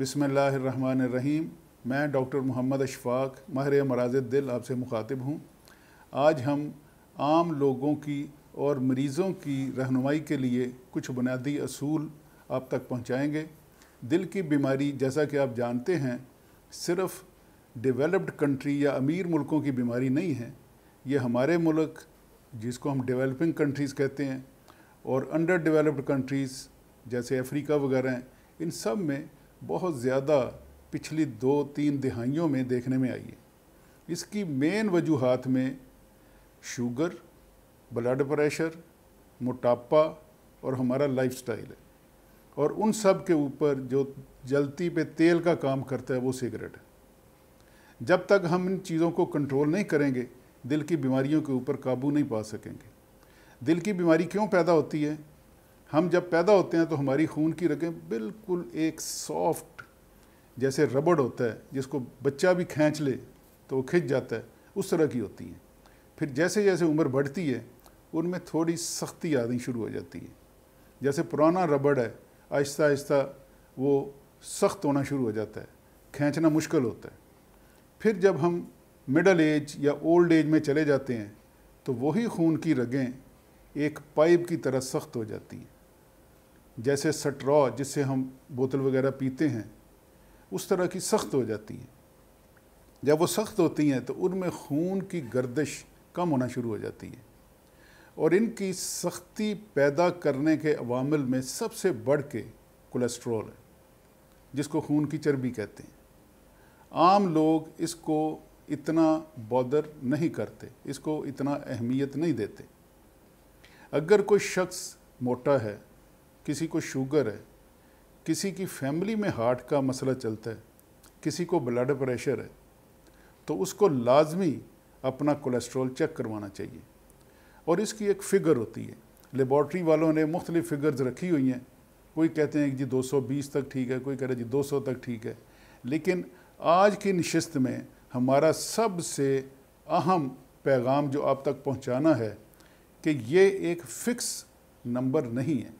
बिसमीम मैं डॉक्टर मोहम्मद अशफाक माहिर मराज दिल आपसे मुखातिब हूँ आज हम आम लोगों की और मरीज़ों की रहनुमाई के लिए कुछ बुनियादी असूल आप तक पहुँचाएँगे दिल की बीमारी जैसा कि आप जानते हैं सिर्फ डेवलप्ड कंट्री या अमीर मुल्कों की बीमारी नहीं है ये हमारे मुल्क जिसको हम डेवलपिंग कंट्रीज़ कहते हैं और अंडर डेवलप्ड कंट्रीज़ जैसे अफ्रीका वगैरह हैं इन सब में बहुत ज़्यादा पिछली दो तीन दहाइयों में देखने में आई है इसकी मेन वजूहत में शुगर ब्लड प्रेशर मोटापा और हमारा लाइफस्टाइल है और उन सब के ऊपर जो जलती पे तेल का काम करता है वो सिगरेट है जब तक हम इन चीज़ों को कंट्रोल नहीं करेंगे दिल की बीमारियों के ऊपर काबू नहीं पा सकेंगे दिल की बीमारी क्यों पैदा होती है हम जब पैदा होते हैं तो हमारी खून की रगें बिल्कुल एक सॉफ्ट जैसे रबड़ होता है जिसको बच्चा भी खींच ले तो वो खिंच जाता है उस तरह की होती हैं फिर जैसे जैसे उम्र बढ़ती है उनमें थोड़ी सख्ती आनी शुरू हो जाती है जैसे पुराना रबड़ है आहिस्ता आहिस्ता वो सख्त होना शुरू हो जाता है खींचना मुश्किल होता है फिर जब हम मिडल एज या ओल्ड एज में चले जाते हैं तो वही खून की रगें एक पाइप की तरह सख्त हो जाती हैं जैसे सटरॉ जिससे हम बोतल वगैरह पीते हैं उस तरह की सख्त हो जाती हैं जब वो सख्त होती हैं तो उनमें खून की गर्दिश कम होना शुरू हो जाती है और इनकी सख्ती पैदा करने के अवामिल में सबसे बढ़ के कोलेस्ट्रॉल है जिसको खून की चर्बी कहते हैं आम लोग इसको इतना बॉदर नहीं करते इसको इतना अहमियत नहीं देते अगर कोई शख्स मोटा है किसी को शुगर है किसी की फैमिली में हार्ट का मसला चलता है किसी को ब्लड प्रेशर है तो उसको लाजमी अपना कोलेस्ट्रॉल चेक करवाना चाहिए और इसकी एक फ़िगर होती है लेबॉर्ट्री वालों ने मुख्तलिफ़ फ़िगर्स रखी हुई हैं कोई कहते हैं कि जी 220 तक ठीक है कोई कह रहे जी 200 तक ठीक है लेकिन आज की नशस्त में हमारा सबसे अहम पैगाम जो आप तक पहुंचाना है कि ये एक फ़िक्स नंबर नहीं है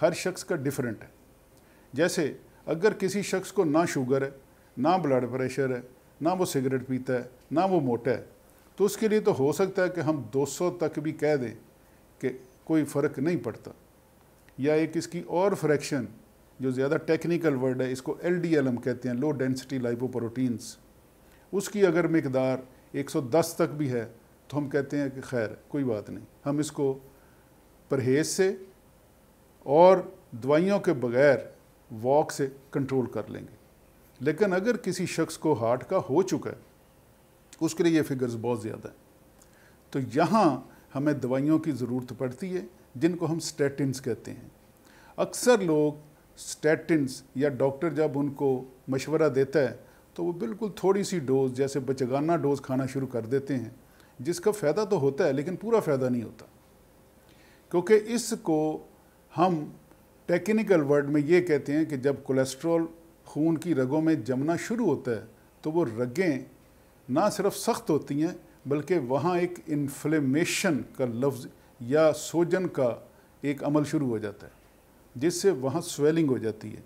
हर शख्स का डिफरेंट है जैसे अगर किसी शख्स को ना शुगर है ना ब्लड प्रेशर है ना वो सिगरेट पीता है ना वो मोटा है तो उसके लिए तो हो सकता है कि हम 200 तक भी कह दें कि कोई फ़र्क नहीं पड़ता या एक इसकी और फ्रैक्शन जो ज़्यादा टेक्निकल वर्ड है इसको एल डी एल हम कहते हैं लो डेंसिटी लाइपोप्रोटीन्स उसकी अगर मकदार 110 तक भी है तो हम कहते हैं कि खैर कोई बात नहीं हम इसको परहेज से और दवाइयों के बगैर वॉक से कंट्रोल कर लेंगे लेकिन अगर किसी शख्स को हार्ट का हो चुका है उसके लिए ये फिगर्स बहुत ज़्यादा है तो यहाँ हमें दवाइयों की ज़रूरत पड़ती है जिनको हम स्टेटिनस कहते हैं अक्सर लोग स्टेटिनस या डॉक्टर जब उनको मशवरा देता है तो वो बिल्कुल थोड़ी सी डोज जैसे बचगाना डोज खाना शुरू कर देते हैं जिसका फ़ायदा तो होता है लेकिन पूरा फ़ायदा नहीं होता क्योंकि इसको हम टेक्निकल वर्ड में ये कहते हैं कि जब कोलेस्ट्रॉल खून की रगों में जमना शुरू होता है तो वो रगें ना सिर्फ सख्त होती हैं बल्कि वहाँ एक इन्फ्लेमेशन का लफ्ज़ या सोजन का एक अमल शुरू हो जाता है जिससे वहाँ स्वेलिंग हो जाती है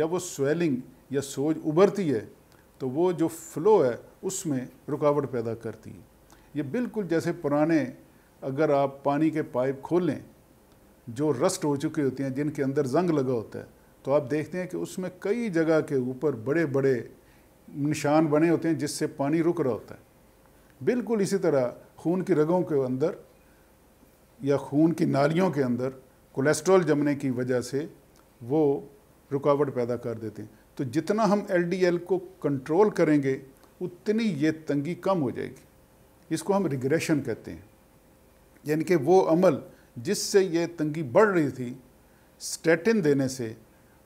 जब वो स्वेलिंग या सोज उभरती है तो वो जो फ्लो है उसमें रुकावट पैदा करती है ये बिल्कुल जैसे पुराने अगर आप पानी के पाइप खोलें जो रस्ट हो चुकी होती हैं जिनके अंदर जंग लगा होता है तो आप देखते हैं कि उसमें कई जगह के ऊपर बड़े बड़े निशान बने होते हैं जिससे पानी रुक रहा होता है बिल्कुल इसी तरह खून की रगों के अंदर या खून की नालियों के अंदर कोलेस्ट्रॉल जमने की वजह से वो रुकावट पैदा कर देते हैं तो जितना हम एल को कंट्रोल करेंगे उतनी ये तंगी कम हो जाएगी इसको हम रिग्रेशन कहते हैं यानी कि वो अमल जिससे ये तंगी बढ़ रही थी स्टेटिन देने से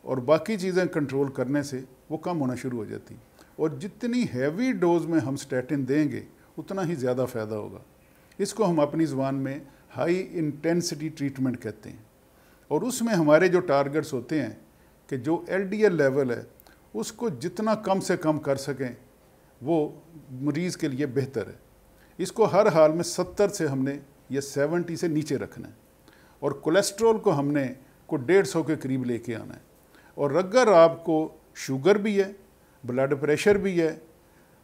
और बाकी चीज़ें कंट्रोल करने से वो कम होना शुरू हो जाती और जितनी हैवी डोज में हम स्टेटिन देंगे उतना ही ज़्यादा फ़ायदा होगा इसको हम अपनी ज़ुबान में हाई इंटेंसिटी ट्रीटमेंट कहते हैं और उसमें हमारे जो टारगेट्स होते हैं कि जो एल लेवल है उसको जितना कम से कम कर सकें वो मरीज़ के लिए बेहतर है इसको हर हाल में सत्तर से हमने या सेवेंटी से नीचे रखना है और कोलेस्ट्रोल को हमने को डेढ़ सौ के करीब लेके आना है और अगर आपको शुगर भी है ब्लड प्रेशर भी है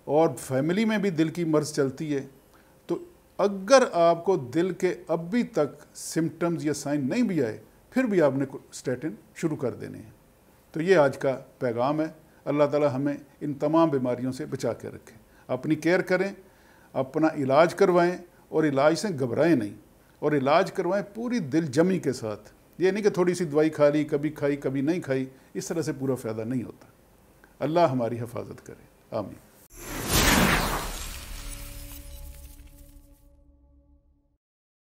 और फैमिली में भी दिल की मर्ज चलती है तो अगर आपको दिल के अभी तक सिम्टम्स या साइन नहीं भी आए फिर भी आपने स्टेटिन शुरू कर देने हैं तो ये आज का पैगाम है अल्लाह ताला हमें इन तमाम बीमारियों से बचा के रखें अपनी केयर करें अपना इलाज करवाएं और इलाज से घबराएं नहीं और इलाज करवाएं पूरी दिल जमी के साथ ये नहीं कि थोड़ी सी दवाई खा ली कभी खाई कभी नहीं खाई इस तरह से पूरा फ़ायदा नहीं होता अल्लाह हमारी हिफाजत करे आमीन